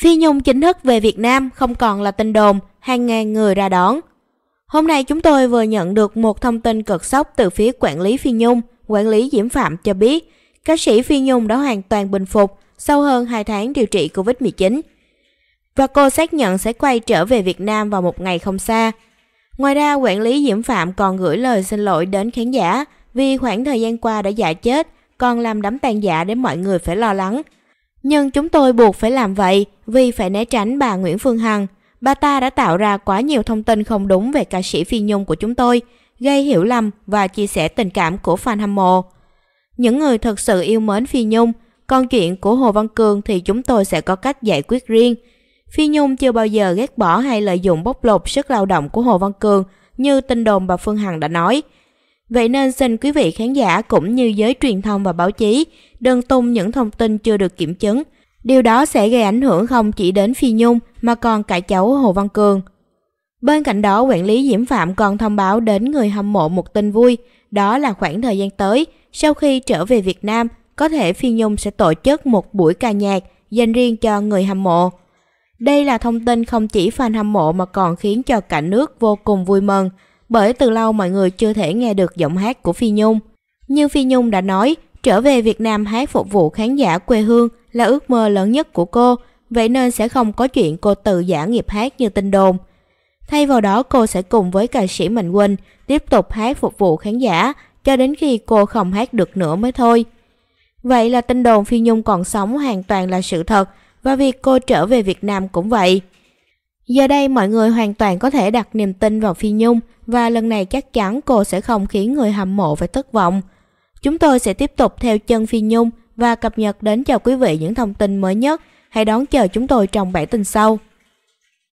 Phi Nhung chính thức về Việt Nam không còn là tin đồn, hàng ngàn người ra đón. Hôm nay chúng tôi vừa nhận được một thông tin cực sốc từ phía quản lý Phi Nhung, quản lý Diễm Phạm cho biết, ca sĩ Phi Nhung đã hoàn toàn bình phục sau hơn 2 tháng điều trị Covid-19. Và cô xác nhận sẽ quay trở về Việt Nam vào một ngày không xa. Ngoài ra, quản lý Diễm Phạm còn gửi lời xin lỗi đến khán giả vì khoảng thời gian qua đã giả chết, còn làm đám tàn giả để mọi người phải lo lắng. Nhưng chúng tôi buộc phải làm vậy vì phải né tránh bà Nguyễn Phương Hằng. Bà ta đã tạo ra quá nhiều thông tin không đúng về ca sĩ Phi Nhung của chúng tôi, gây hiểu lầm và chia sẻ tình cảm của fan hâm mộ. Những người thật sự yêu mến Phi Nhung, còn chuyện của Hồ Văn Cường thì chúng tôi sẽ có cách giải quyết riêng. Phi Nhung chưa bao giờ ghét bỏ hay lợi dụng bóc lột sức lao động của Hồ Văn Cường như tin đồn bà Phương Hằng đã nói. Vậy nên xin quý vị khán giả cũng như giới truyền thông và báo chí đừng tung những thông tin chưa được kiểm chứng. Điều đó sẽ gây ảnh hưởng không chỉ đến Phi Nhung mà còn cả cháu Hồ Văn Cường. Bên cạnh đó, quản lý Diễm Phạm còn thông báo đến người hâm mộ một tin vui, đó là khoảng thời gian tới, sau khi trở về Việt Nam, có thể Phi Nhung sẽ tổ chức một buổi ca nhạc dành riêng cho người hâm mộ. Đây là thông tin không chỉ fan hâm mộ mà còn khiến cho cả nước vô cùng vui mừng, bởi từ lâu mọi người chưa thể nghe được giọng hát của Phi Nhung. Như Phi Nhung đã nói, trở về Việt Nam hát phục vụ khán giả quê hương là ước mơ lớn nhất của cô, vậy nên sẽ không có chuyện cô tự giả nghiệp hát như tin đồn. Thay vào đó cô sẽ cùng với ca sĩ Mạnh Quỳnh tiếp tục hát phục vụ khán giả cho đến khi cô không hát được nữa mới thôi. Vậy là tin đồn Phi Nhung còn sống hoàn toàn là sự thật và việc cô trở về Việt Nam cũng vậy. Giờ đây mọi người hoàn toàn có thể đặt niềm tin vào Phi Nhung và lần này chắc chắn cô sẽ không khiến người hâm mộ phải thất vọng. Chúng tôi sẽ tiếp tục theo chân Phi Nhung và cập nhật đến cho quý vị những thông tin mới nhất. Hãy đón chờ chúng tôi trong bản tin sau.